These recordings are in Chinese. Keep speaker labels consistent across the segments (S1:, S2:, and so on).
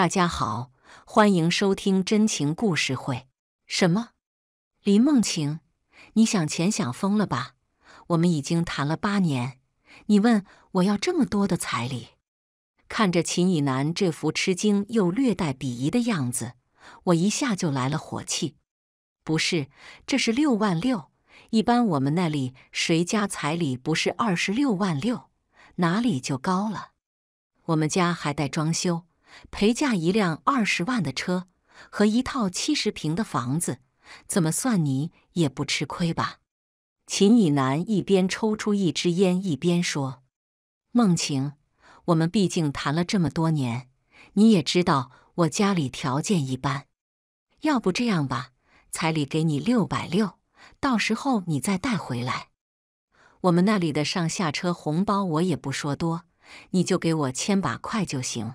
S1: 大家好，欢迎收听真情故事会。什么？林梦晴，你想钱想疯了吧？我们已经谈了八年，你问我要这么多的彩礼？看着秦以南这副吃惊又略带鄙夷的样子，我一下就来了火气。不是，这是六万六，一般我们那里谁家彩礼不是二十六万六？哪里就高了？我们家还带装修。陪嫁一辆二十万的车和一套七十平的房子，怎么算你也不吃亏吧？秦以南一边抽出一支烟，一边说：“梦晴，我们毕竟谈了这么多年，你也知道我家里条件一般。要不这样吧，彩礼给你六百六，到时候你再带回来。我们那里的上下车红包我也不说多，你就给我千把块就行。”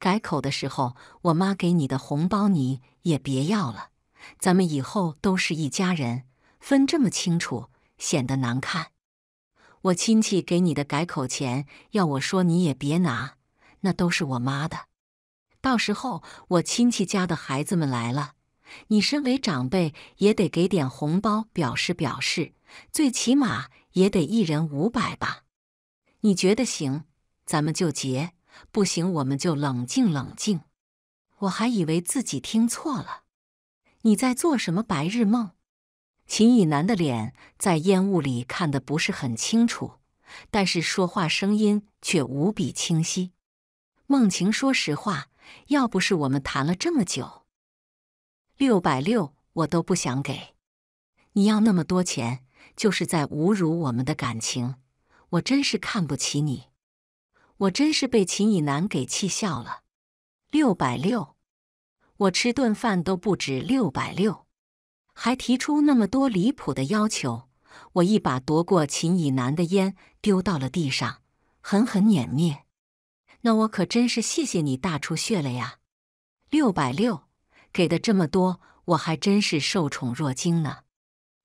S1: 改口的时候，我妈给你的红包你也别要了，咱们以后都是一家人，分这么清楚显得难看。我亲戚给你的改口钱，要我说你也别拿，那都是我妈的。到时候我亲戚家的孩子们来了，你身为长辈也得给点红包表示表示，最起码也得一人五百吧？你觉得行，咱们就结。不行，我们就冷静冷静。我还以为自己听错了。你在做什么白日梦？秦以南的脸在烟雾里看得不是很清楚，但是说话声音却无比清晰。梦晴，说实话，要不是我们谈了这么久，六百六我都不想给。你要那么多钱，就是在侮辱我们的感情。我真是看不起你。我真是被秦以南给气笑了，六百六，我吃顿饭都不止六百六，还提出那么多离谱的要求。我一把夺过秦以南的烟，丢到了地上，狠狠碾灭。那我可真是谢谢你大出血了呀，六百六，给的这么多，我还真是受宠若惊呢。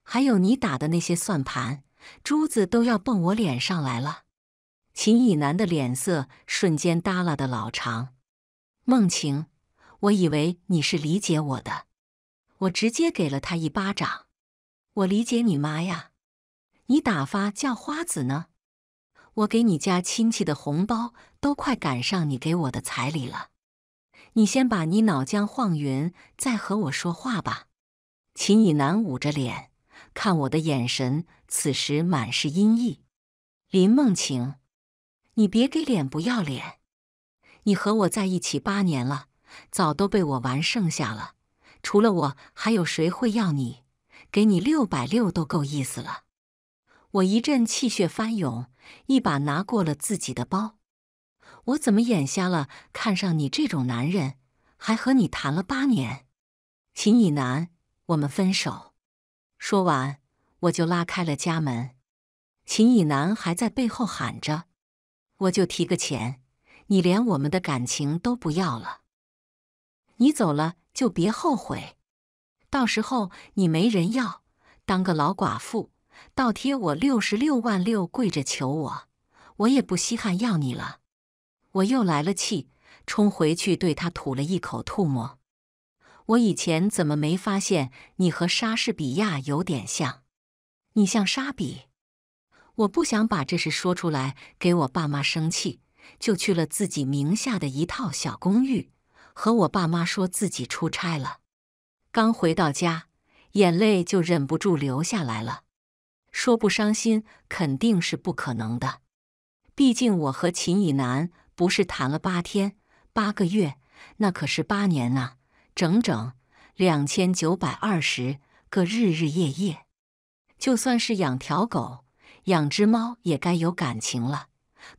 S1: 还有你打的那些算盘，珠子都要蹦我脸上来了。秦以南的脸色瞬间耷拉的老长，梦晴，我以为你是理解我的，我直接给了他一巴掌。我理解你妈呀，你打发叫花子呢？我给你家亲戚的红包都快赶上你给我的彩礼了，你先把你脑浆晃匀，再和我说话吧。秦以南捂着脸，看我的眼神此时满是阴翳。林梦晴。你别给脸不要脸！你和我在一起八年了，早都被我玩剩下了。除了我，还有谁会要你？给你六百六都够意思了。我一阵气血翻涌，一把拿过了自己的包。我怎么眼瞎了，看上你这种男人，还和你谈了八年？秦以南，我们分手！说完，我就拉开了家门。秦以南还在背后喊着。我就提个钱，你连我们的感情都不要了。你走了就别后悔，到时候你没人要，当个老寡妇，倒贴我六十六万六跪着求我，我也不稀罕要你了。我又来了气，冲回去对他吐了一口唾沫。我以前怎么没发现你和莎士比亚有点像？你像莎比？我不想把这事说出来，给我爸妈生气，就去了自己名下的一套小公寓，和我爸妈说自己出差了。刚回到家，眼泪就忍不住流下来了。说不伤心肯定是不可能的，毕竟我和秦以南不是谈了八天、八个月，那可是八年啊，整整两千九百二十个日日夜夜。就算是养条狗。养只猫也该有感情了，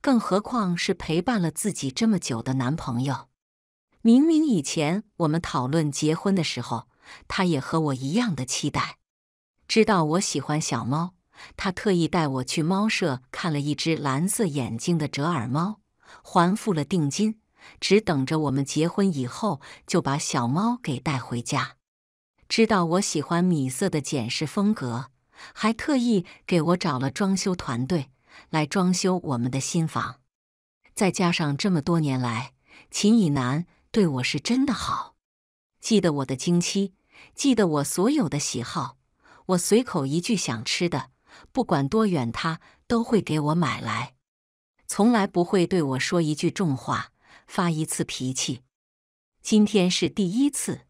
S1: 更何况是陪伴了自己这么久的男朋友。明明以前我们讨论结婚的时候，他也和我一样的期待。知道我喜欢小猫，他特意带我去猫舍看了一只蓝色眼睛的折耳猫，还付了定金，只等着我们结婚以后就把小猫给带回家。知道我喜欢米色的简式风格。还特意给我找了装修团队来装修我们的新房，再加上这么多年来，秦以南对我是真的好，记得我的经期，记得我所有的喜好，我随口一句想吃的，不管多远他都会给我买来，从来不会对我说一句重话，发一次脾气。今天是第一次。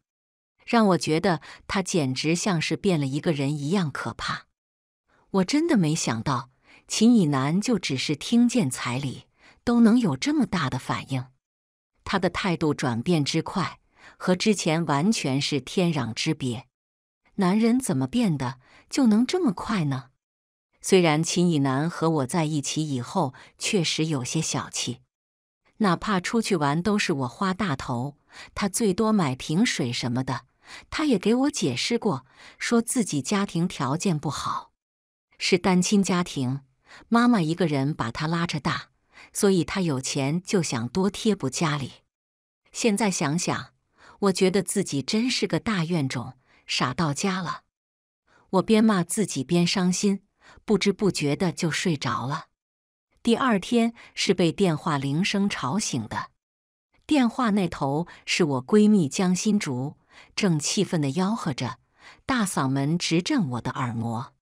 S1: 让我觉得他简直像是变了一个人一样可怕。我真的没想到，秦以南就只是听见彩礼都能有这么大的反应。他的态度转变之快，和之前完全是天壤之别。男人怎么变的就能这么快呢？虽然秦以南和我在一起以后确实有些小气，哪怕出去玩都是我花大头，他最多买瓶水什么的。他也给我解释过，说自己家庭条件不好，是单亲家庭，妈妈一个人把他拉扯大，所以他有钱就想多贴补家里。现在想想，我觉得自己真是个大怨种，傻到家了。我边骂自己边伤心，不知不觉的就睡着了。第二天是被电话铃声吵醒的，电话那头是我闺蜜江心竹。正气愤地吆喝着，大嗓门直震我的耳膜。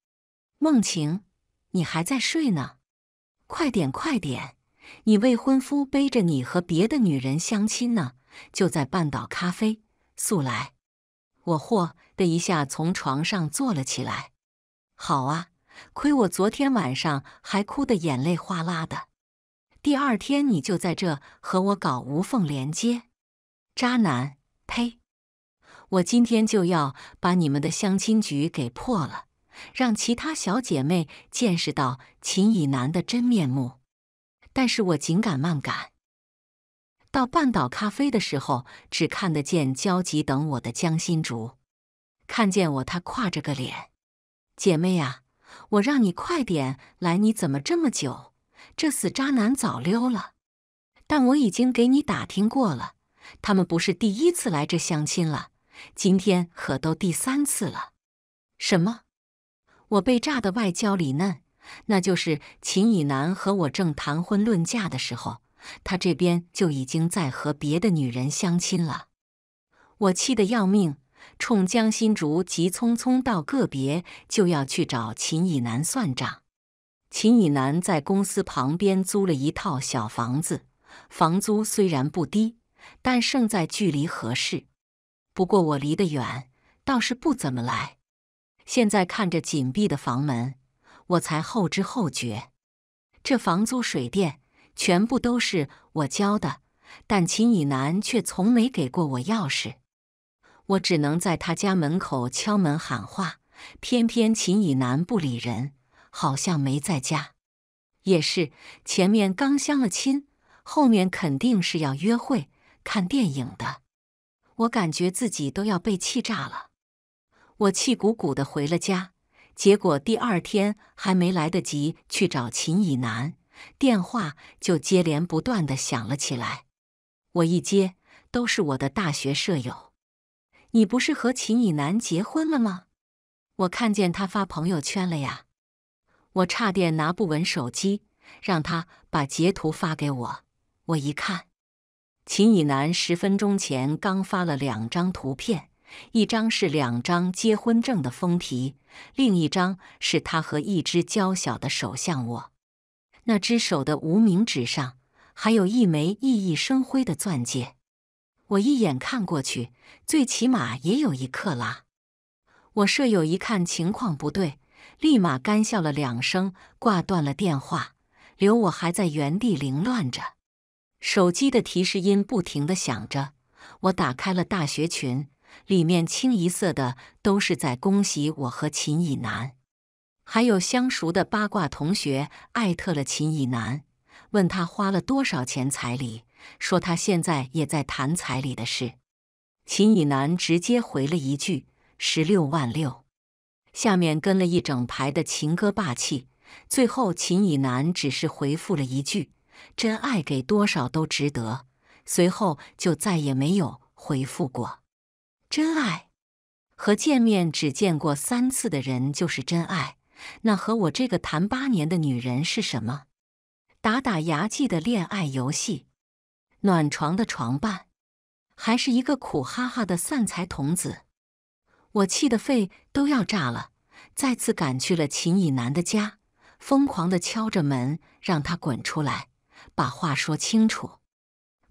S1: 梦晴，你还在睡呢？快点，快点！你未婚夫背着你和别的女人相亲呢，就在半岛咖啡，速来！我嚯的一下从床上坐了起来。好啊，亏我昨天晚上还哭得眼泪哗啦的，第二天你就在这和我搞无缝连接？渣男！呸！我今天就要把你们的相亲局给破了，让其他小姐妹见识到秦以南的真面目。但是我紧赶慢赶到半岛咖啡的时候，只看得见焦急等我的江心竹。看见我，她挎着个脸。姐妹啊，我让你快点来，你怎么这么久？这死渣男早溜了。但我已经给你打听过了，他们不是第一次来这相亲了。今天可都第三次了，什么？我被炸得外焦里嫩。那就是秦以南和我正谈婚论嫁的时候，他这边就已经在和别的女人相亲了。我气得要命，冲江心竹急匆匆到个别就要去找秦以南算账。秦以南在公司旁边租了一套小房子，房租虽然不低，但胜在距离合适。不过我离得远，倒是不怎么来。现在看着紧闭的房门，我才后知后觉，这房租、水电全部都是我交的，但秦以南却从没给过我钥匙。我只能在他家门口敲门喊话，偏偏秦以南不理人，好像没在家。也是，前面刚相了亲，后面肯定是要约会、看电影的。我感觉自己都要被气炸了，我气鼓鼓的回了家，结果第二天还没来得及去找秦以南，电话就接连不断的响了起来。我一接，都是我的大学舍友。你不是和秦以南结婚了吗？我看见他发朋友圈了呀！我差点拿不稳手机，让他把截图发给我。我一看。秦以南十分钟前刚发了两张图片，一张是两张结婚证的封皮，另一张是他和一只娇小的手向我。那只手的无名指上还有一枚熠熠生辉的钻戒，我一眼看过去，最起码也有一克拉。我舍友一看情况不对，立马干笑了两声，挂断了电话，留我还在原地凌乱着。手机的提示音不停地响着，我打开了大学群，里面清一色的都是在恭喜我和秦以南，还有相熟的八卦同学艾特了秦以南，问他花了多少钱彩礼，说他现在也在谈彩礼的事。秦以南直接回了一句十六万六，下面跟了一整排的情歌霸气，最后秦以南只是回复了一句。真爱给多少都值得。随后就再也没有回复过。真爱和见面只见过三次的人就是真爱，那和我这个谈八年的女人是什么？打打牙祭的恋爱游戏，暖床的床伴，还是一个苦哈哈的散财童子？我气得肺都要炸了，再次赶去了秦以南的家，疯狂的敲着门，让他滚出来。把话说清楚。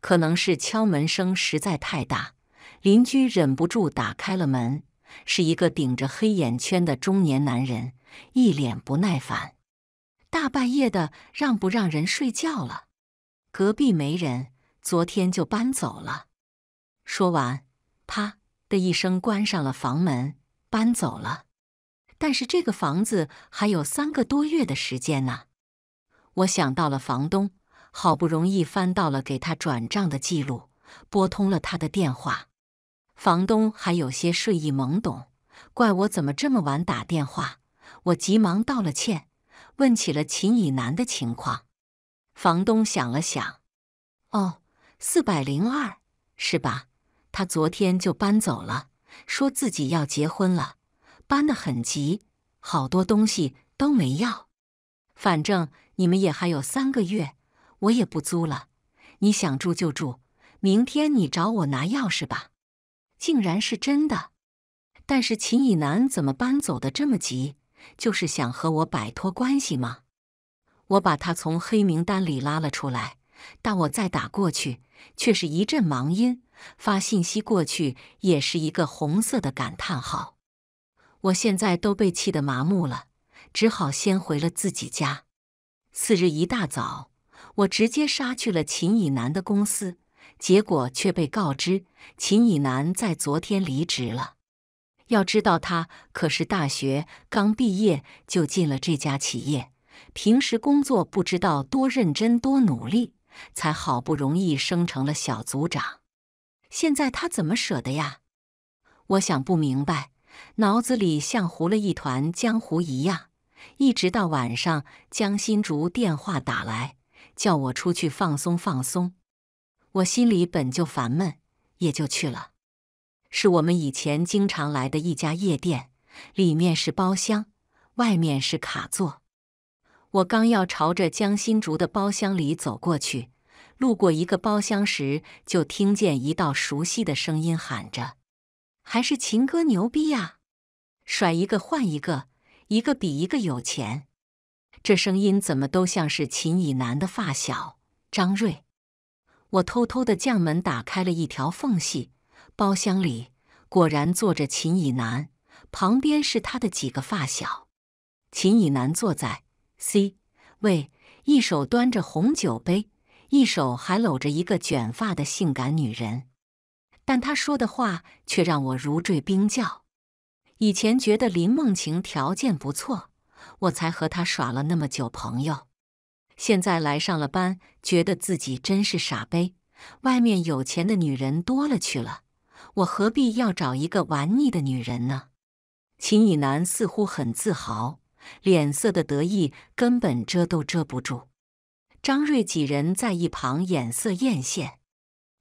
S1: 可能是敲门声实在太大，邻居忍不住打开了门。是一个顶着黑眼圈的中年男人，一脸不耐烦。大半夜的，让不让人睡觉了？隔壁没人，昨天就搬走了。说完，啪的一声关上了房门，搬走了。但是这个房子还有三个多月的时间呢。我想到了房东。好不容易翻到了给他转账的记录，拨通了他的电话。房东还有些睡意懵懂，怪我怎么这么晚打电话。我急忙道了歉，问起了秦以南的情况。房东想了想，哦，四百零二是吧？他昨天就搬走了，说自己要结婚了，搬得很急，好多东西都没要。反正你们也还有三个月。我也不租了，你想住就住。明天你找我拿钥匙吧。竟然是真的，但是秦以南怎么搬走的这么急？就是想和我摆脱关系吗？我把他从黑名单里拉了出来，但我再打过去却是一阵忙音，发信息过去也是一个红色的感叹号。我现在都被气得麻木了，只好先回了自己家。次日一大早。我直接杀去了秦以南的公司，结果却被告知秦以南在昨天离职了。要知道，他可是大学刚毕业就进了这家企业，平时工作不知道多认真、多努力，才好不容易升成了小组长。现在他怎么舍得呀？我想不明白，脑子里像糊了一团浆糊一样。一直到晚上，江心竹电话打来。叫我出去放松放松，我心里本就烦闷，也就去了。是我们以前经常来的一家夜店，里面是包厢，外面是卡座。我刚要朝着江心竹的包厢里走过去，路过一个包厢时，就听见一道熟悉的声音喊着：“还是秦哥牛逼呀，甩一个换一个，一个比一个有钱。”这声音怎么都像是秦以南的发小张瑞。我偷偷的将门打开了一条缝隙，包厢里果然坐着秦以南，旁边是他的几个发小。秦以南坐在 C 位，一手端着红酒杯，一手还搂着一个卷发的性感女人。但他说的话却让我如坠冰窖。以前觉得林梦晴条件不错。我才和他耍了那么久朋友，现在来上了班，觉得自己真是傻呗。外面有钱的女人多了去了，我何必要找一个玩腻的女人呢？秦以南似乎很自豪，脸色的得意根本遮都遮不住。张瑞几人在一旁眼色艳羡。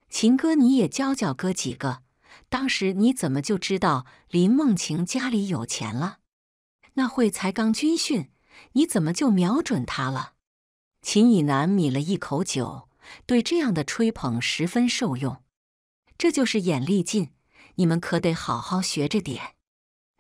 S1: 秦哥，你也教教哥几个，当时你怎么就知道林梦晴家里有钱了？那会才刚军训，你怎么就瞄准他了？秦以南抿了一口酒，对这样的吹捧十分受用。这就是眼力劲，你们可得好好学着点。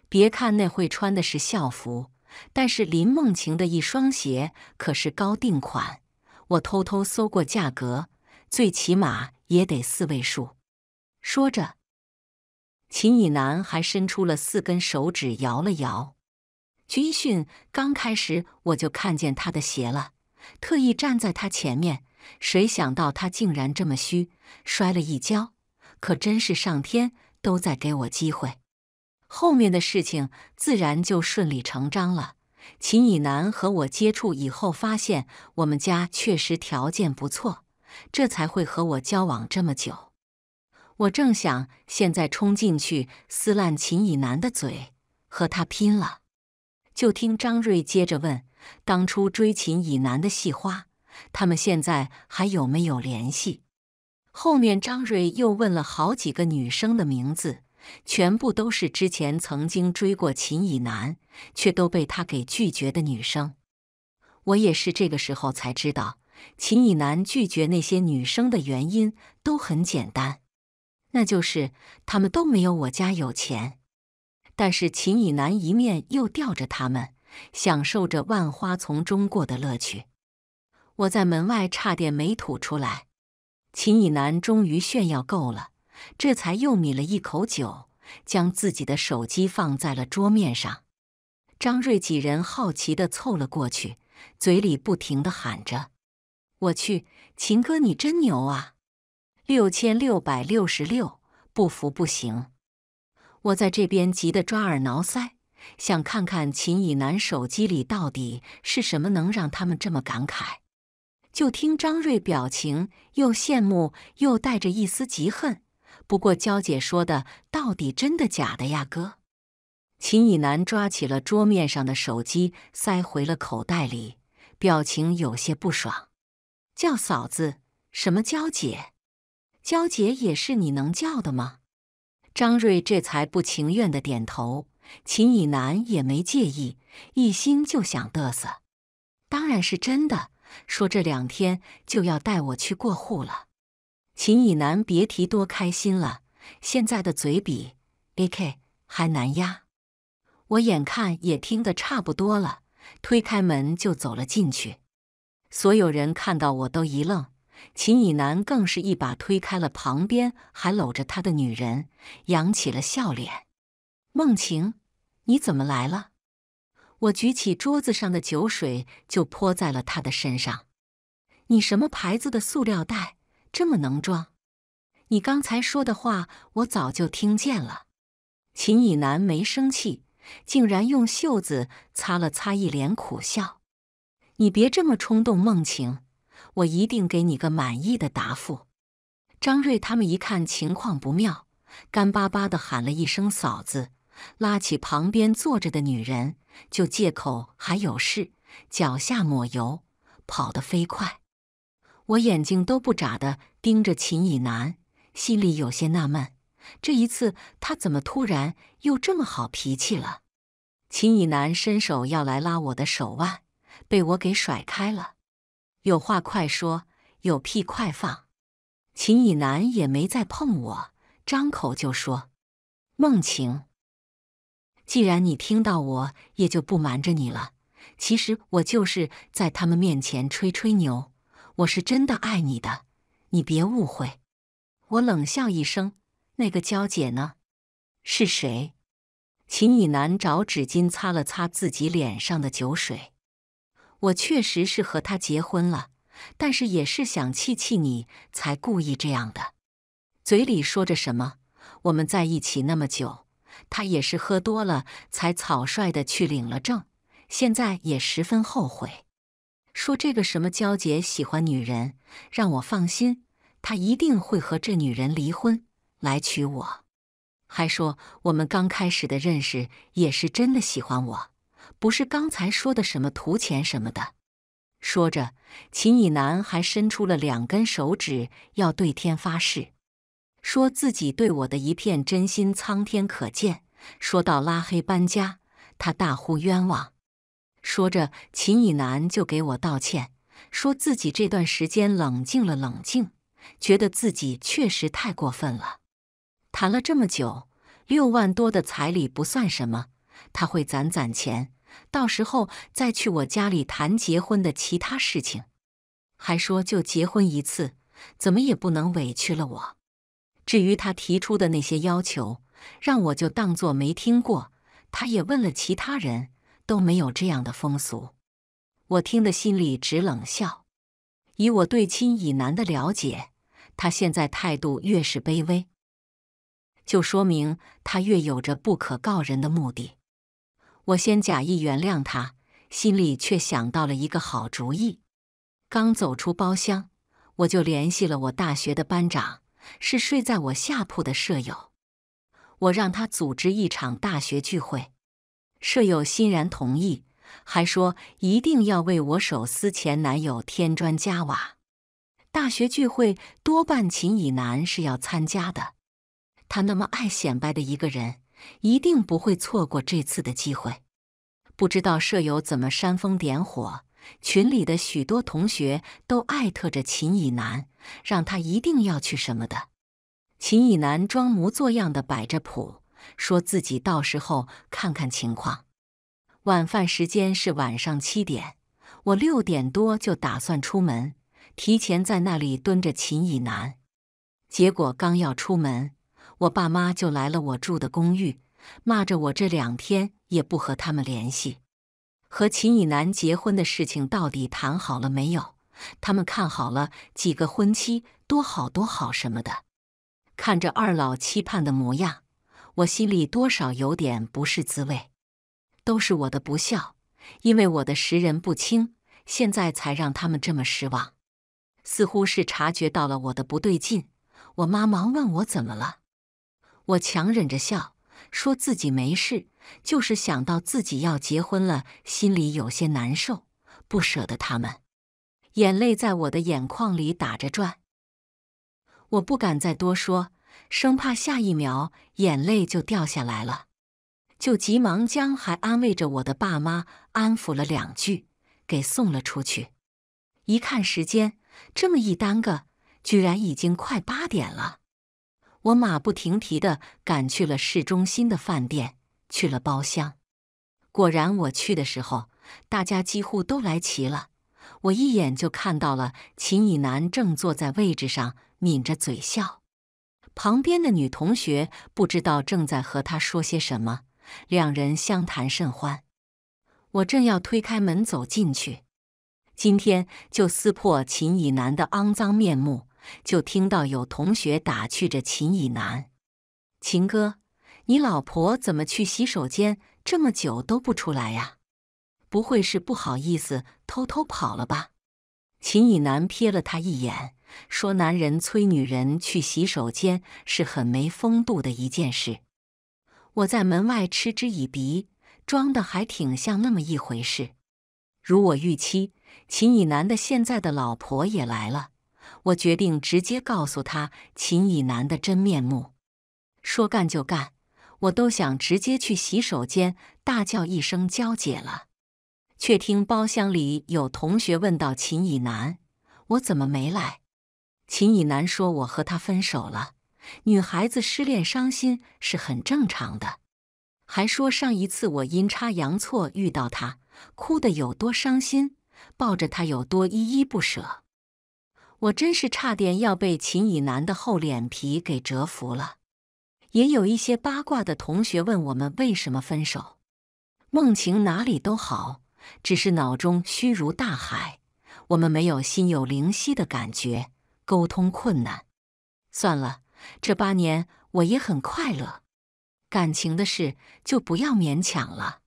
S1: 别看那会穿的是校服，但是林梦晴的一双鞋可是高定款，我偷偷搜过价格，最起码也得四位数。说着，秦以南还伸出了四根手指摇了摇。军训刚开始，我就看见他的鞋了，特意站在他前面。谁想到他竟然这么虚，摔了一跤，可真是上天都在给我机会。后面的事情自然就顺理成章了。秦以南和我接触以后，发现我们家确实条件不错，这才会和我交往这么久。我正想现在冲进去撕烂秦以南的嘴，和他拼了。就听张瑞接着问：“当初追秦以南的戏花，他们现在还有没有联系？”后面张瑞又问了好几个女生的名字，全部都是之前曾经追过秦以南却都被他给拒绝的女生。我也是这个时候才知道，秦以南拒绝那些女生的原因都很简单，那就是他们都没有我家有钱。但是秦以南一面又吊着他们，享受着万花丛中过的乐趣。我在门外差点没吐出来。秦以南终于炫耀够了，这才又抿了一口酒，将自己的手机放在了桌面上。张瑞几人好奇地凑了过去，嘴里不停地喊着：“我去，秦哥你真牛啊！六千六百六十六，不服不行。”我在这边急得抓耳挠腮，想看看秦以南手机里到底是什么能让他们这么感慨。就听张瑞表情又羡慕又带着一丝嫉恨。不过娇姐说的到底真的假的呀，哥？秦以南抓起了桌面上的手机，塞回了口袋里，表情有些不爽，叫嫂子什么娇姐？娇姐也是你能叫的吗？张瑞这才不情愿的点头，秦以南也没介意，一心就想嘚瑟。当然是真的，说这两天就要带我去过户了。秦以南别提多开心了，现在的嘴比 AK 还难压。我眼看也听得差不多了，推开门就走了进去。所有人看到我都一愣。秦以南更是一把推开了旁边还搂着他的女人，扬起了笑脸：“梦晴，你怎么来了？”我举起桌子上的酒水就泼在了他的身上。“你什么牌子的塑料袋，这么能装？”“你刚才说的话，我早就听见了。”秦以南没生气，竟然用袖子擦了擦一脸苦笑：“你别这么冲动，梦晴。”我一定给你个满意的答复。张瑞他们一看情况不妙，干巴巴的喊了一声“嫂子”，拉起旁边坐着的女人，就借口还有事，脚下抹油，跑得飞快。我眼睛都不眨的盯着秦以南，心里有些纳闷：这一次他怎么突然又这么好脾气了？秦以南伸手要来拉我的手腕，被我给甩开了。有话快说，有屁快放。秦以南也没再碰我，张口就说：“梦晴，既然你听到，我也就不瞒着你了。其实我就是在他们面前吹吹牛，我是真的爱你的，你别误会。”我冷笑一声：“那个娇姐呢？是谁？”秦以南找纸巾擦了擦自己脸上的酒水。我确实是和他结婚了，但是也是想气气你才故意这样的。嘴里说着什么，我们在一起那么久，他也是喝多了才草率的去领了证，现在也十分后悔。说这个什么娇姐喜欢女人，让我放心，他一定会和这女人离婚来娶我。还说我们刚开始的认识也是真的喜欢我。不是刚才说的什么图钱什么的，说着，秦以南还伸出了两根手指，要对天发誓，说自己对我的一片真心，苍天可见。说到拉黑搬家，他大呼冤枉。说着，秦以南就给我道歉，说自己这段时间冷静了冷静，觉得自己确实太过分了。谈了这么久，六万多的彩礼不算什么，他会攒攒钱。到时候再去我家里谈结婚的其他事情，还说就结婚一次，怎么也不能委屈了我。至于他提出的那些要求，让我就当作没听过。他也问了其他人，都没有这样的风俗。我听得心里直冷笑。以我对亲以男的了解，他现在态度越是卑微，就说明他越有着不可告人的目的。我先假意原谅他，心里却想到了一个好主意。刚走出包厢，我就联系了我大学的班长，是睡在我下铺的舍友。我让他组织一场大学聚会，舍友欣然同意，还说一定要为我手撕前男友添砖加瓦。大学聚会多半秦以南是要参加的，他那么爱显摆的一个人。一定不会错过这次的机会。不知道舍友怎么煽风点火，群里的许多同学都艾特着秦以南，让他一定要去什么的。秦以南装模作样的摆着谱，说自己到时候看看情况。晚饭时间是晚上七点，我六点多就打算出门，提前在那里蹲着秦以南。结果刚要出门。我爸妈就来了，我住的公寓，骂着我这两天也不和他们联系，和秦以南结婚的事情到底谈好了没有？他们看好了几个婚期，多好，多好什么的。看着二老期盼的模样，我心里多少有点不是滋味。都是我的不孝，因为我的识人不清，现在才让他们这么失望。似乎是察觉到了我的不对劲，我妈忙问我怎么了。我强忍着笑，说自己没事，就是想到自己要结婚了，心里有些难受，不舍得他们，眼泪在我的眼眶里打着转。我不敢再多说，生怕下一秒眼泪就掉下来了，就急忙将还安慰着我的爸妈安抚了两句，给送了出去。一看时间，这么一耽搁，居然已经快八点了。我马不停蹄地赶去了市中心的饭店，去了包厢。果然，我去的时候，大家几乎都来齐了。我一眼就看到了秦以南正坐在位置上抿着嘴笑，旁边的女同学不知道正在和他说些什么，两人相谈甚欢。我正要推开门走进去，今天就撕破秦以南的肮脏面目。就听到有同学打趣着：“秦以南，秦哥，你老婆怎么去洗手间这么久都不出来呀？不会是不好意思偷偷跑了吧？”秦以南瞥了他一眼，说：“男人催女人去洗手间是很没风度的一件事。”我在门外嗤之以鼻，装的还挺像那么一回事。如我预期，秦以南的现在的老婆也来了。我决定直接告诉他秦以南的真面目。说干就干，我都想直接去洗手间大叫一声“娇姐”了，却听包厢里有同学问到：“秦以南，我怎么没来？”秦以南说：“我和他分手了，女孩子失恋伤心是很正常的。”还说上一次我阴差阳错遇到他，哭的有多伤心，抱着他有多依依不舍。我真是差点要被秦以南的厚脸皮给折服了。也有一些八卦的同学问我们为什么分手。梦晴哪里都好，只是脑中虚如大海，我们没有心有灵犀的感觉，沟通困难。算了，这八年我也很快乐，感情的事就不要勉强了。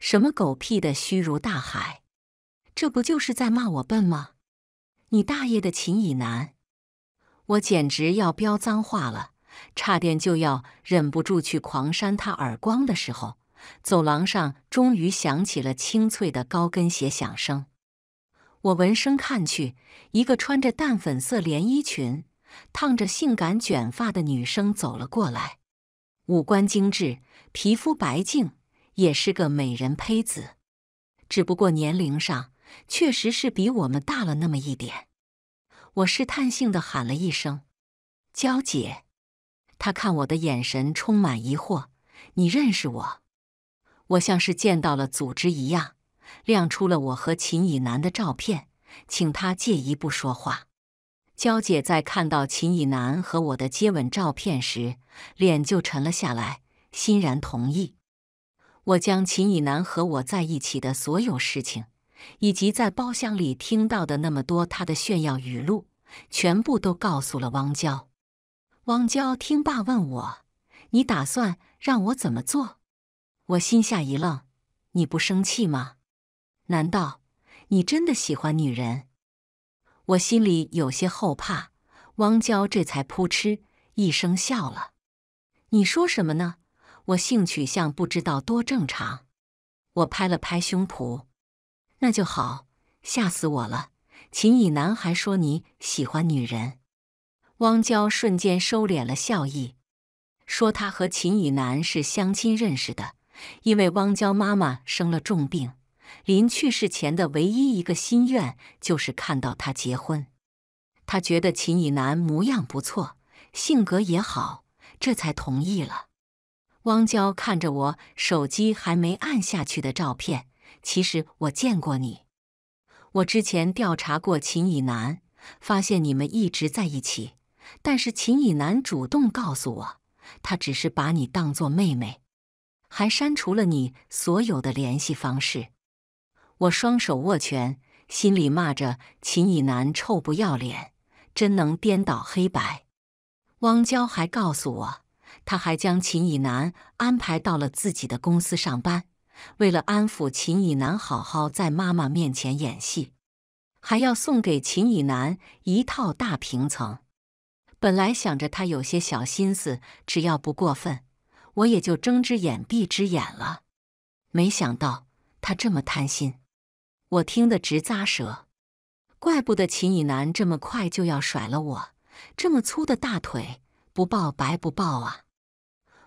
S1: 什么狗屁的虚如大海，这不就是在骂我笨吗？你大爷的秦以南！我简直要飙脏话了，差点就要忍不住去狂扇他耳光的时候，走廊上终于响起了清脆的高跟鞋响声。我闻声看去，一个穿着淡粉色连衣裙、烫着性感卷发的女生走了过来，五官精致，皮肤白净，也是个美人胚子，只不过年龄上……确实是比我们大了那么一点，我试探性的喊了一声：“娇姐。”她看我的眼神充满疑惑。“你认识我？”我像是见到了组织一样，亮出了我和秦以南的照片，请她借一步说话。娇姐在看到秦以南和我的接吻照片时，脸就沉了下来，欣然同意。我将秦以南和我在一起的所有事情。以及在包厢里听到的那么多他的炫耀语录，全部都告诉了汪娇。汪娇听罢问我：“你打算让我怎么做？”我心下一愣：“你不生气吗？难道你真的喜欢女人？”我心里有些后怕。汪娇这才扑哧一声笑了：“你说什么呢？我性取向不知道多正常。”我拍了拍胸脯。那就好，吓死我了！秦以南还说你喜欢女人，汪娇瞬间收敛了笑意，说她和秦以南是相亲认识的，因为汪娇妈妈生了重病，临去世前的唯一一个心愿就是看到他结婚，他觉得秦以南模样不错，性格也好，这才同意了。汪娇看着我手机还没按下去的照片。其实我见过你，我之前调查过秦以南，发现你们一直在一起。但是秦以南主动告诉我，他只是把你当做妹妹，还删除了你所有的联系方式。我双手握拳，心里骂着秦以南臭不要脸，真能颠倒黑白。汪娇还告诉我，他还将秦以南安排到了自己的公司上班。为了安抚秦以南，好好在妈妈面前演戏，还要送给秦以南一套大平层。本来想着他有些小心思，只要不过分，我也就睁只眼闭只眼了。没想到他这么贪心，我听得直咂舌。怪不得秦以南这么快就要甩了我，这么粗的大腿，不抱白不抱啊！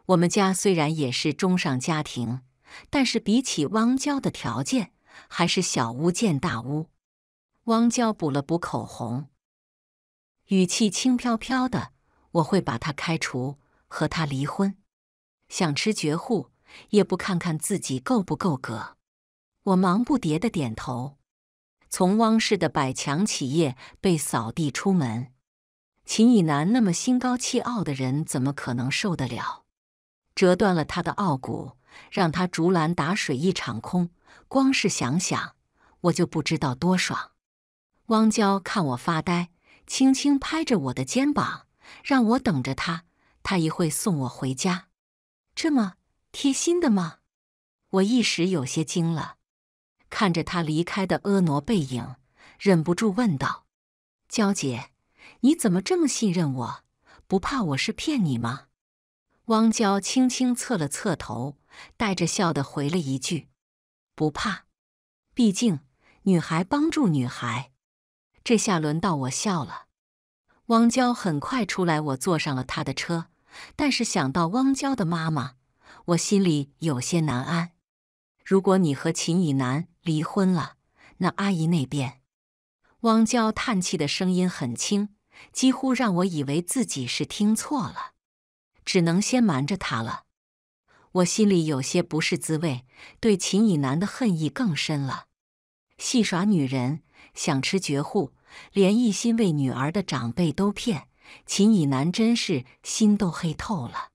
S1: 我们家虽然也是中上家庭。但是比起汪娇的条件，还是小巫见大巫。汪娇补了补口红，语气轻飘飘的：“我会把他开除，和他离婚。想吃绝户，也不看看自己够不够格。”我忙不迭的点头。从汪氏的百强企业被扫地出门，秦以南那么心高气傲的人，怎么可能受得了？折断了他的傲骨。让他竹篮打水一场空，光是想想，我就不知道多爽。汪娇看我发呆，轻轻拍着我的肩膀，让我等着他，他一会送我回家。这么贴心的吗？我一时有些惊了，看着他离开的婀娜背影，忍不住问道：“娇姐，你怎么这么信任我？不怕我是骗你吗？”汪娇轻轻侧了侧头，带着笑的回了一句：“不怕，毕竟女孩帮助女孩。”这下轮到我笑了。汪娇很快出来，我坐上了她的车。但是想到汪娇的妈妈，我心里有些难安。如果你和秦以南离婚了，那阿姨那边……汪娇叹气的声音很轻，几乎让我以为自己是听错了。只能先瞒着他了，我心里有些不是滋味，对秦以南的恨意更深了。戏耍女人，想吃绝户，连一心为女儿的长辈都骗，秦以南真是心都黑透了。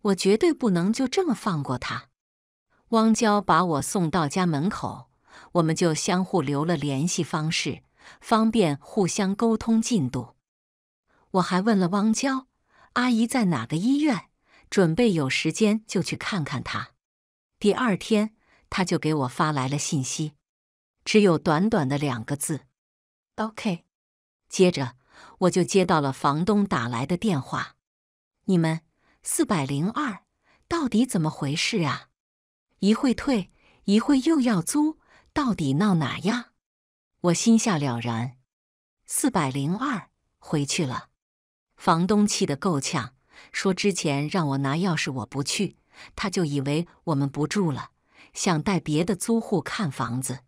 S1: 我绝对不能就这么放过他。汪娇把我送到家门口，我们就相互留了联系方式，方便互相沟通进度。我还问了汪娇。阿姨在哪个医院？准备有时间就去看看她。第二天，他就给我发来了信息，只有短短的两个字：“OK。”接着，我就接到了房东打来的电话：“你们四百零二，到底怎么回事啊？一会退，一会又要租，到底闹哪样？”我心下了然，四百零二回去了。房东气得够呛，说：“之前让我拿钥匙，我不去，他就以为我们不住了，想带别的租户看房子。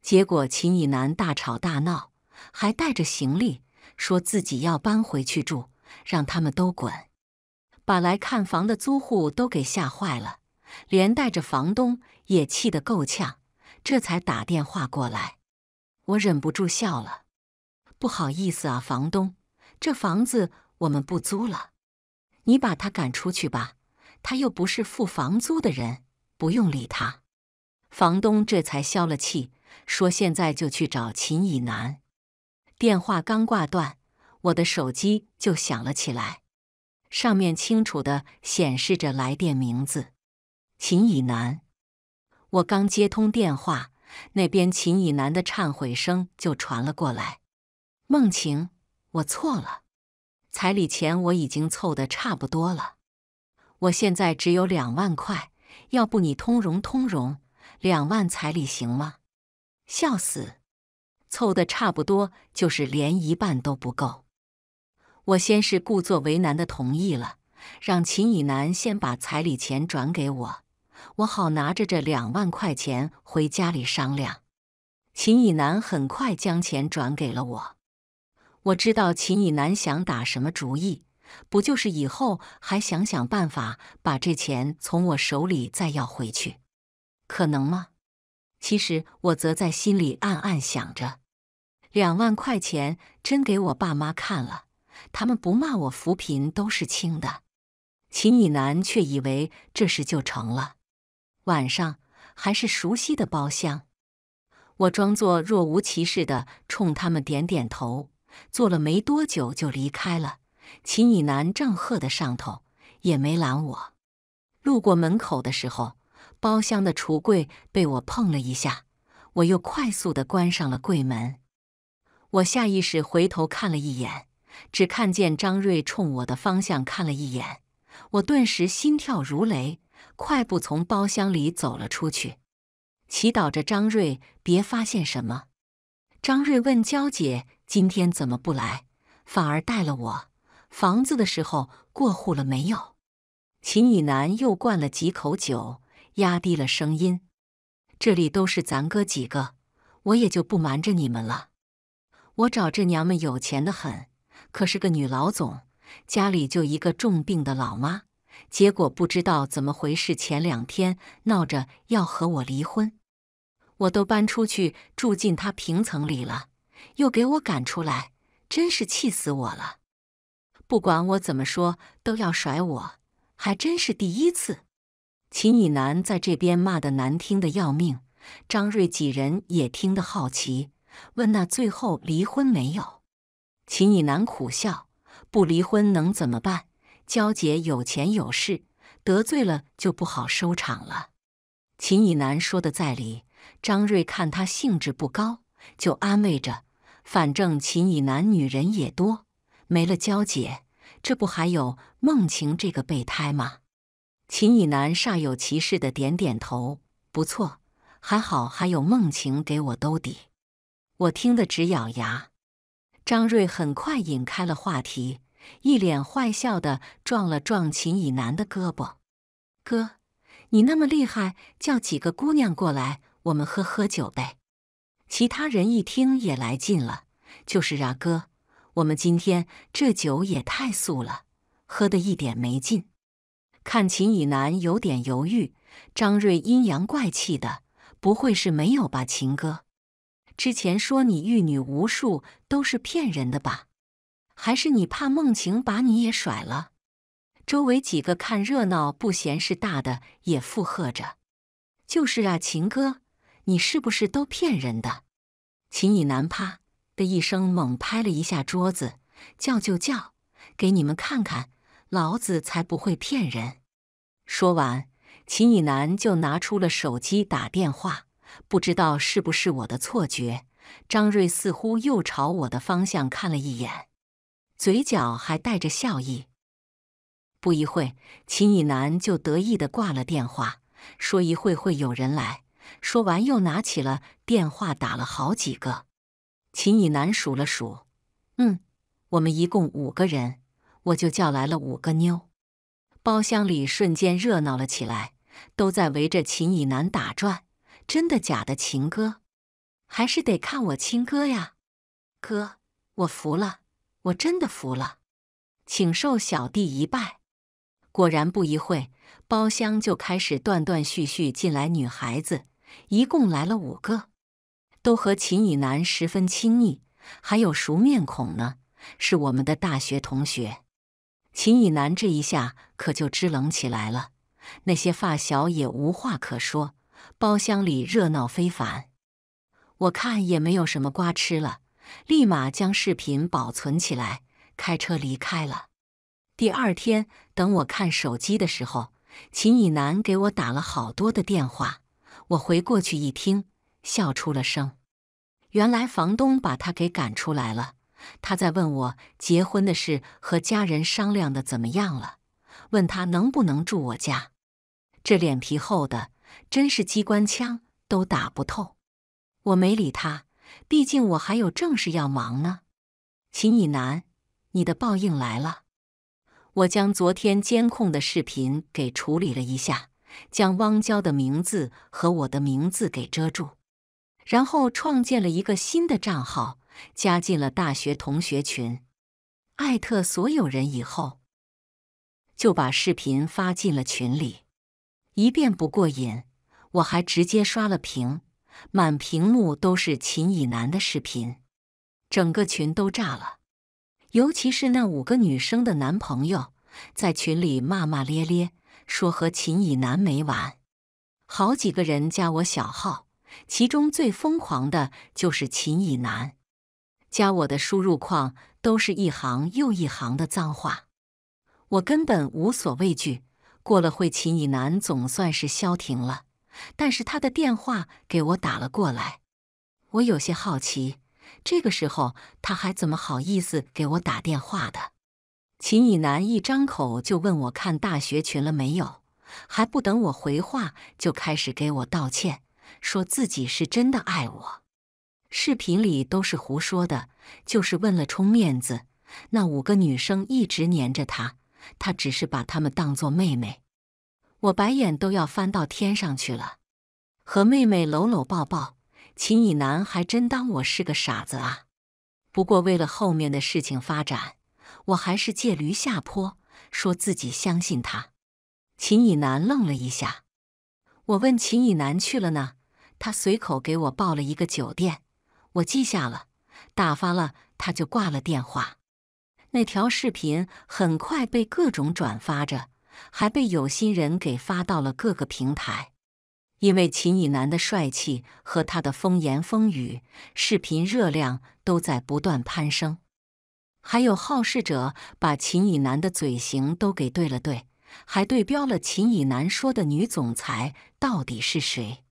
S1: 结果秦以南大吵大闹，还带着行李，说自己要搬回去住，让他们都滚，把来看房的租户都给吓坏了，连带着房东也气得够呛，这才打电话过来。我忍不住笑了，不好意思啊，房东。”这房子我们不租了，你把他赶出去吧，他又不是付房租的人，不用理他。房东这才消了气，说现在就去找秦以南。电话刚挂断，我的手机就响了起来，上面清楚的显示着来电名字：秦以南。我刚接通电话，那边秦以南的忏悔声就传了过来，梦晴。我错了，彩礼钱我已经凑的差不多了，我现在只有两万块，要不你通融通融，两万彩礼行吗？笑死，凑的差不多，就是连一半都不够。我先是故作为难的同意了，让秦以南先把彩礼钱转给我，我好拿着这两万块钱回家里商量。秦以南很快将钱转给了我。我知道秦以南想打什么主意，不就是以后还想想办法把这钱从我手里再要回去？可能吗？其实我则在心里暗暗想着，两万块钱真给我爸妈看了，他们不骂我扶贫都是轻的。秦以南却以为这事就成了。晚上还是熟悉的包厢，我装作若无其事的冲他们点点头。坐了没多久就离开了，秦以南正喝的上头，也没拦我。路过门口的时候，包厢的橱柜被我碰了一下，我又快速的关上了柜门。我下意识回头看了一眼，只看见张瑞冲我的方向看了一眼，我顿时心跳如雷，快步从包厢里走了出去，祈祷着张瑞别发现什么。张瑞问娇姐。今天怎么不来？反而带了我。房子的时候过户了没有？秦雨楠又灌了几口酒，压低了声音：“这里都是咱哥几个，我也就不瞒着你们了。我找这娘们有钱的很，可是个女老总，家里就一个重病的老妈。结果不知道怎么回事，前两天闹着要和我离婚，我都搬出去住进她平层里了。”又给我赶出来，真是气死我了！不管我怎么说，都要甩我，还真是第一次。秦以南在这边骂得难听的要命，张瑞几人也听得好奇，问那最后离婚没有？秦以南苦笑，不离婚能怎么办？娇姐有钱有势，得罪了就不好收场了。秦以南说的在理，张瑞看他兴致不高，就安慰着。反正秦以南女人也多，没了娇姐，这不还有梦晴这个备胎吗？秦以南煞有其事的点点头，不错，还好还有梦晴给我兜底。我听得直咬牙。张瑞很快引开了话题，一脸坏笑的撞了撞秦以南的胳膊：“哥，你那么厉害，叫几个姑娘过来，我们喝喝酒呗。”其他人一听也来劲了，就是啊，哥，我们今天这酒也太素了，喝的一点没劲。看秦以南有点犹豫，张瑞阴阳怪气的：“不会是没有吧，秦哥？之前说你玉女无数都是骗人的吧？还是你怕梦晴把你也甩了？”周围几个看热闹不嫌事大的也附和着：“就是啊，秦哥。”你是不是都骗人的？秦以南啪的一声猛拍了一下桌子，叫就叫，给你们看看，老子才不会骗人！说完，秦以南就拿出了手机打电话。不知道是不是我的错觉，张瑞似乎又朝我的方向看了一眼，嘴角还带着笑意。不一会秦以南就得意地挂了电话，说一会会有人来。说完，又拿起了电话，打了好几个。秦以南数了数，嗯，我们一共五个人，我就叫来了五个妞。包厢里瞬间热闹了起来，都在围着秦以南打转。真的假的，秦哥？还是得看我亲哥呀，哥，我服了，我真的服了，请受小弟一拜。果然，不一会，包厢就开始断断续续进来女孩子。一共来了五个，都和秦以南十分亲密，还有熟面孔呢，是我们的大学同学。秦以南这一下可就支棱起来了，那些发小也无话可说。包厢里热闹非凡，我看也没有什么瓜吃了，立马将视频保存起来，开车离开了。第二天等我看手机的时候，秦以南给我打了好多的电话。我回过去一听，笑出了声。原来房东把他给赶出来了。他在问我结婚的事和家人商量的怎么样了，问他能不能住我家。这脸皮厚的，真是机关枪都打不透。我没理他，毕竟我还有正事要忙呢。秦以南，你的报应来了。我将昨天监控的视频给处理了一下。将汪娇的名字和我的名字给遮住，然后创建了一个新的账号，加进了大学同学群，艾特所有人以后，就把视频发进了群里。一遍不过瘾，我还直接刷了屏，满屏幕都是秦以南的视频，整个群都炸了。尤其是那五个女生的男朋友，在群里骂骂咧咧。说和秦以南没完，好几个人加我小号，其中最疯狂的就是秦以南，加我的输入框都是一行又一行的脏话，我根本无所畏惧。过了会，秦以南总算是消停了，但是他的电话给我打了过来，我有些好奇，这个时候他还怎么好意思给我打电话的？秦以南一张口就问我看大学群了没有，还不等我回话就开始给我道歉，说自己是真的爱我，视频里都是胡说的，就是问了充面子。那五个女生一直粘着他，他只是把她们当做妹妹，我白眼都要翻到天上去了，和妹妹搂搂抱抱，秦以南还真当我是个傻子啊！不过为了后面的事情发展。我还是借驴下坡，说自己相信他。秦以南愣了一下，我问秦以南去了呢，他随口给我报了一个酒店，我记下了，打发了他就挂了电话。那条视频很快被各种转发着，还被有心人给发到了各个平台，因为秦以南的帅气和他的风言风语，视频热量都在不断攀升。还有好事者把秦以南的嘴型都给对了对，还对标了秦以南说的女总裁到底是谁。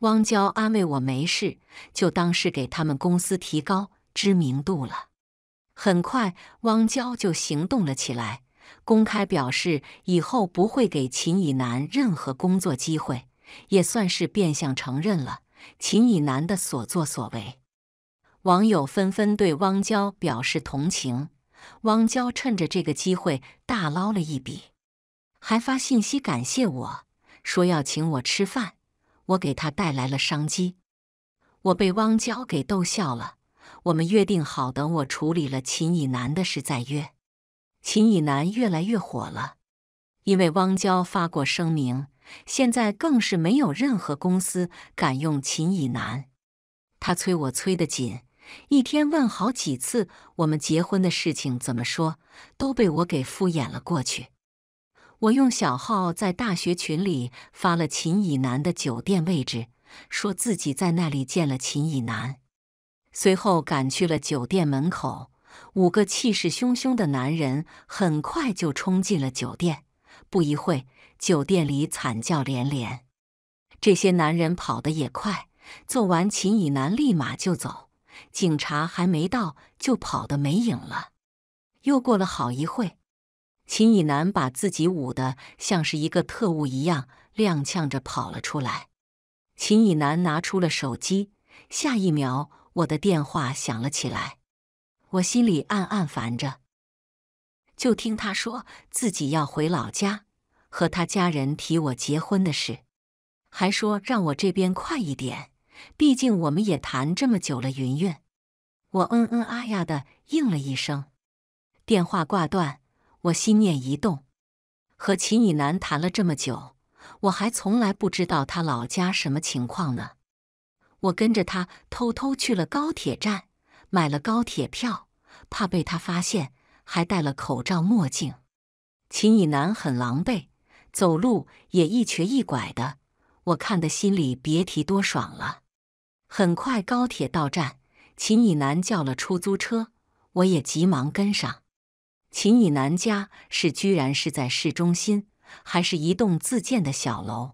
S1: 汪娇安慰我没事，就当是给他们公司提高知名度了。很快，汪娇就行动了起来，公开表示以后不会给秦以南任何工作机会，也算是变相承认了秦以南的所作所为。网友纷纷对汪娇表示同情，汪娇趁着这个机会大捞了一笔，还发信息感谢我说要请我吃饭，我给他带来了商机，我被汪娇给逗笑了。我们约定好等我处理了秦以南的事再约。秦以南越来越火了，因为汪娇发过声明，现在更是没有任何公司敢用秦以南，他催我催得紧。一天问好几次我们结婚的事情，怎么说都被我给敷衍了过去。我用小号在大学群里发了秦以南的酒店位置，说自己在那里见了秦以南。随后赶去了酒店门口，五个气势汹汹的男人很快就冲进了酒店。不一会，酒店里惨叫连连。这些男人跑得也快，揍完秦以南立马就走。警察还没到，就跑得没影了。又过了好一会，秦以南把自己捂得像是一个特务一样，踉跄着跑了出来。秦以南拿出了手机，下一秒，我的电话响了起来。我心里暗暗烦着，就听他说自己要回老家，和他家人提我结婚的事，还说让我这边快一点。毕竟我们也谈这么久了，云云，我嗯嗯啊呀的应了一声。电话挂断，我心念一动，和秦以南谈了这么久，我还从来不知道他老家什么情况呢。我跟着他偷偷去了高铁站，买了高铁票，怕被他发现，还戴了口罩、墨镜。秦以南很狼狈，走路也一瘸一拐的，我看的心里别提多爽了。很快，高铁到站，秦以南叫了出租车，我也急忙跟上。秦以南家是居然是在市中心，还是一栋自建的小楼，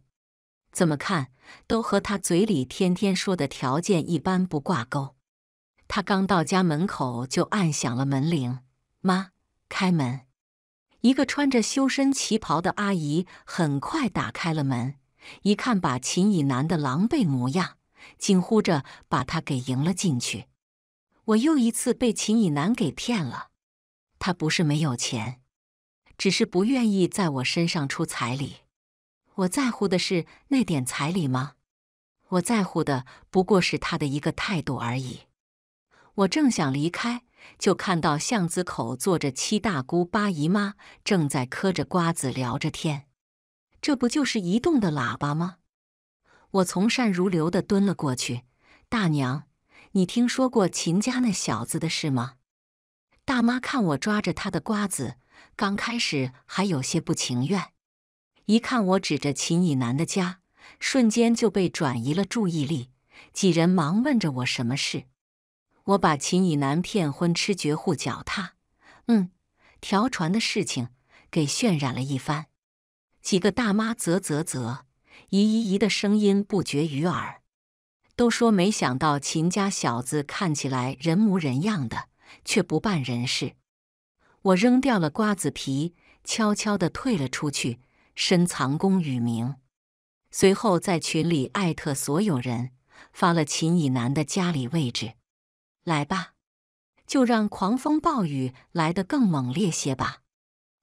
S1: 怎么看都和他嘴里天天说的条件一般不挂钩。他刚到家门口就按响了门铃：“妈，开门！”一个穿着修身旗袍的阿姨很快打开了门，一看，把秦以南的狼狈模样。惊呼着把他给迎了进去，我又一次被秦以南给骗了。他不是没有钱，只是不愿意在我身上出彩礼。我在乎的是那点彩礼吗？我在乎的不过是他的一个态度而已。我正想离开，就看到巷子口坐着七大姑八姨妈，正在嗑着瓜子聊着天。这不就是移动的喇叭吗？我从善如流的蹲了过去，大娘，你听说过秦家那小子的事吗？大妈看我抓着他的瓜子，刚开始还有些不情愿，一看我指着秦以南的家，瞬间就被转移了注意力。几人忙问着我什么事，我把秦以南骗婚吃绝户脚踏，嗯，条船的事情给渲染了一番。几个大妈啧啧啧。“咦咦咦”的声音不绝于耳，都说没想到秦家小子看起来人模人样的，却不办人事。我扔掉了瓜子皮，悄悄地退了出去，深藏功与名。随后在群里艾特所有人，发了秦以南的家里位置。来吧，就让狂风暴雨来得更猛烈些吧。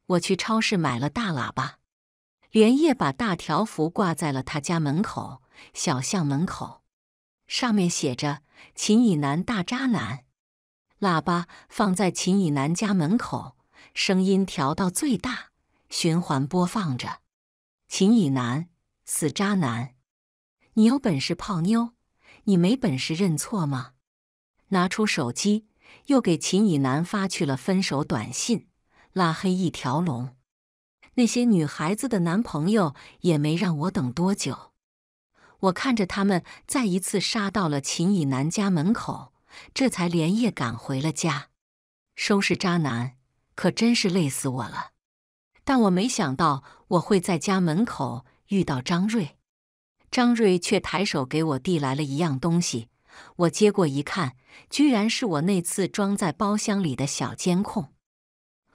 S1: 我去超市买了大喇叭。连夜把大条幅挂在了他家门口、小巷门口，上面写着“秦以南大渣男”。喇叭放在秦以南家门口，声音调到最大，循环播放着：“秦以南，死渣男！你有本事泡妞，你没本事认错吗？”拿出手机，又给秦以南发去了分手短信，拉黑一条龙。那些女孩子的男朋友也没让我等多久，我看着他们再一次杀到了秦以南家门口，这才连夜赶回了家。收拾渣男可真是累死我了，但我没想到我会在家门口遇到张瑞。张瑞却抬手给我递来了一样东西，我接过一看，居然是我那次装在包厢里的小监控。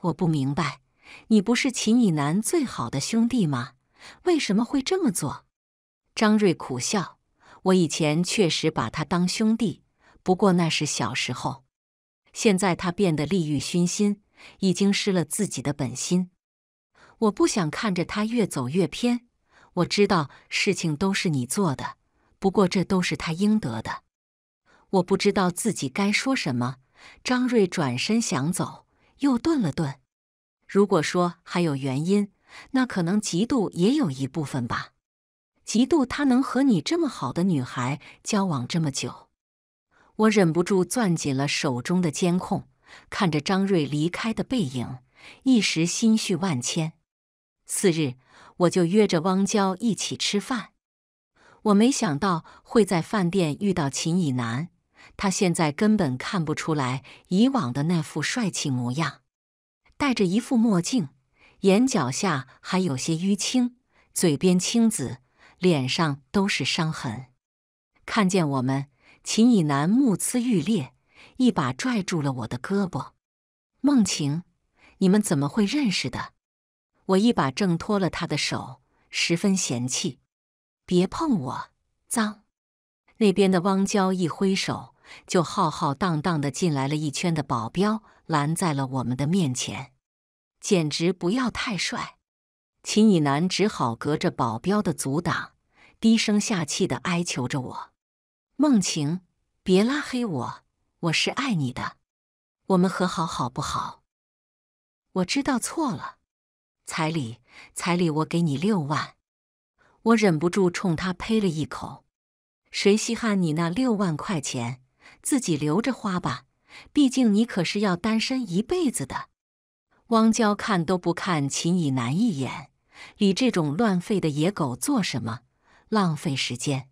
S1: 我不明白。你不是秦以南最好的兄弟吗？为什么会这么做？张瑞苦笑：“我以前确实把他当兄弟，不过那是小时候。现在他变得利欲熏心，已经失了自己的本心。我不想看着他越走越偏。我知道事情都是你做的，不过这都是他应得的。我不知道自己该说什么。”张瑞转身想走，又顿了顿。如果说还有原因，那可能嫉妒也有一部分吧。嫉妒他能和你这么好的女孩交往这么久。我忍不住攥紧了手中的监控，看着张瑞离开的背影，一时心绪万千。次日，我就约着汪娇一起吃饭。我没想到会在饭店遇到秦以南，他现在根本看不出来以往的那副帅气模样。戴着一副墨镜，眼角下还有些淤青，嘴边青紫，脸上都是伤痕。看见我们，秦以南目眦欲裂，一把拽住了我的胳膊。梦晴，你们怎么会认识的？我一把挣脱了他的手，十分嫌弃：“别碰我，脏！”那边的汪娇一挥手。就浩浩荡荡的进来了一圈的保镖拦在了我们的面前，简直不要太帅。秦以南只好隔着保镖的阻挡，低声下气的哀求着我：“梦晴，别拉黑我，我是爱你的，我们和好好不好？我知道错了，彩礼，彩礼，我给你六万。”我忍不住冲他呸了一口：“谁稀罕你那六万块钱？”自己留着花吧，毕竟你可是要单身一辈子的。汪娇看都不看秦以南一眼，理这种乱吠的野狗做什么？浪费时间！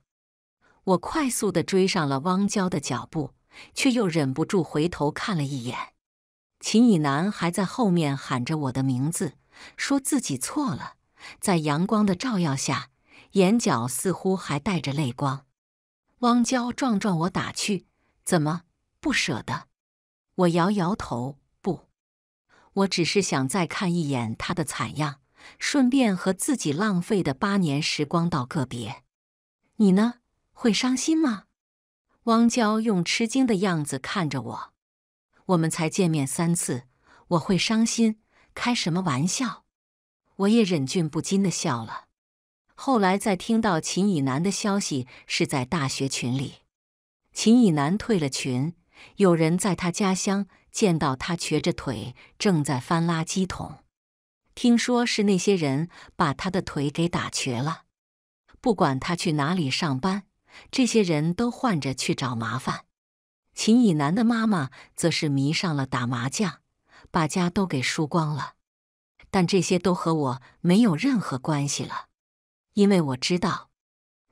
S1: 我快速的追上了汪娇的脚步，却又忍不住回头看了一眼。秦以南还在后面喊着我的名字，说自己错了。在阳光的照耀下，眼角似乎还带着泪光。汪娇撞撞我，打趣。怎么不舍得？我摇摇头，不，我只是想再看一眼他的惨样，顺便和自己浪费的八年时光道个别。你呢？会伤心吗？汪娇用吃惊的样子看着我。我们才见面三次，我会伤心？开什么玩笑！我也忍俊不禁的笑了。后来在听到秦以南的消息是在大学群里。秦以南退了群，有人在他家乡见到他瘸着腿，正在翻垃圾桶。听说是那些人把他的腿给打瘸了。不管他去哪里上班，这些人都换着去找麻烦。秦以南的妈妈则是迷上了打麻将，把家都给输光了。但这些都和我没有任何关系了，因为我知道，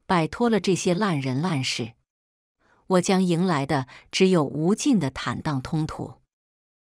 S1: 摆脱了这些烂人烂事。我将迎来的只有无尽的坦荡通途。